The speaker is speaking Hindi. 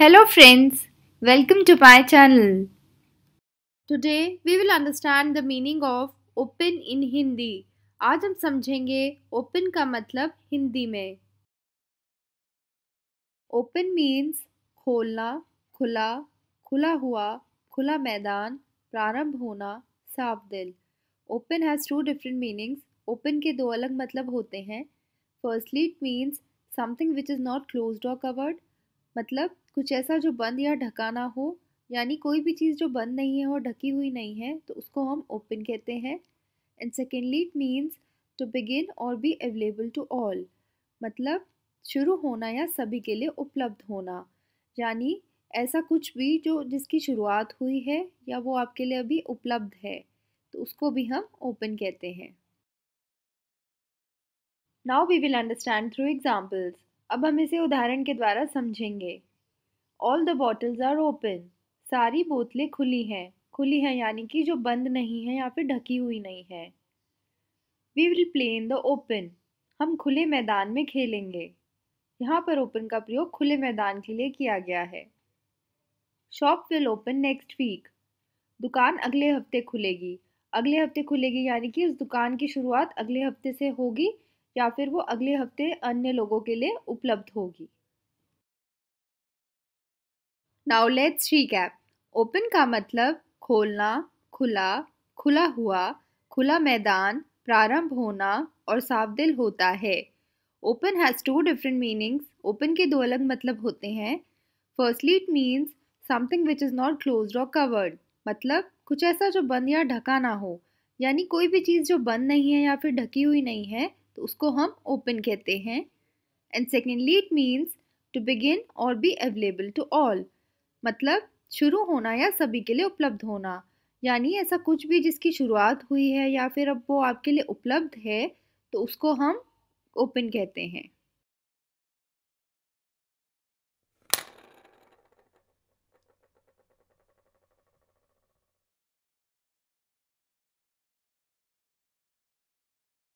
Hello friends, welcome to my channel. Today we will understand the meaning of open in Hindi. आज हम समझेंगे open का मतलब हिंदी में Open means खोलना खुला खुला हुआ खुला मैदान प्रारंभ होना साफ दिल Open has two different meanings. Open के दो अलग मतलब होते हैं Firstly it means something which is not closed or covered मतलब कुछ ऐसा जो बंद या ढकाना हो यानी कोई भी चीज़ जो बंद नहीं है और ढकी हुई नहीं है तो उसको हम ओपन कहते हैं and secondly it means to begin और बी अवेलेबल टू ऑल मतलब शुरू होना या सभी के लिए उपलब्ध होना यानी ऐसा कुछ भी जो जिसकी शुरुआत हुई है या वो आपके लिए अभी उपलब्ध है तो उसको भी हम ओपन कहते हैं now we will understand through examples अब हम इसे उदाहरण के द्वारा समझेंगे all the bottles are open सारी बोतलें खुली हैं खुली हैं यानी कि जो बंद नहीं है या फिर ढकी हुई नहीं है we will play in the open हम खुले मैदान में खेलेंगे यहाँ पर ओपन का प्रयोग खुले मैदान के लिए किया गया है shop will open next week दुकान अगले हफ्ते खुलेगी अगले हफ्ते खुलेगी यानी कि उस दुकान की शुरुआत अगले हफ्ते से होगी या फिर वो अगले हफ्ते अन्य लोगों के लिए उपलब्ध होगी नाउ लेट्स कैप ओपन का मतलब खोलना खुला खुला हुआ खुला मैदान प्रारंभ होना और दिल होता है open has two different meanings open के दो अलग मतलब होते हैं firstly it means something which is not close और कवर्ड मतलब कुछ ऐसा जो बंद या ढका ना हो यानी कोई भी चीज़ जो बंद नहीं है या फिर ढकी हुई नहीं है तो उसको हम ओपन कहते हैं and secondly it means to begin और बी अवेलेबल टू ऑल मतलब शुरू होना या सभी के लिए उपलब्ध होना यानी ऐसा कुछ भी जिसकी शुरुआत हुई है या फिर अब वो आपके लिए उपलब्ध है तो उसको हम ओपन कहते हैं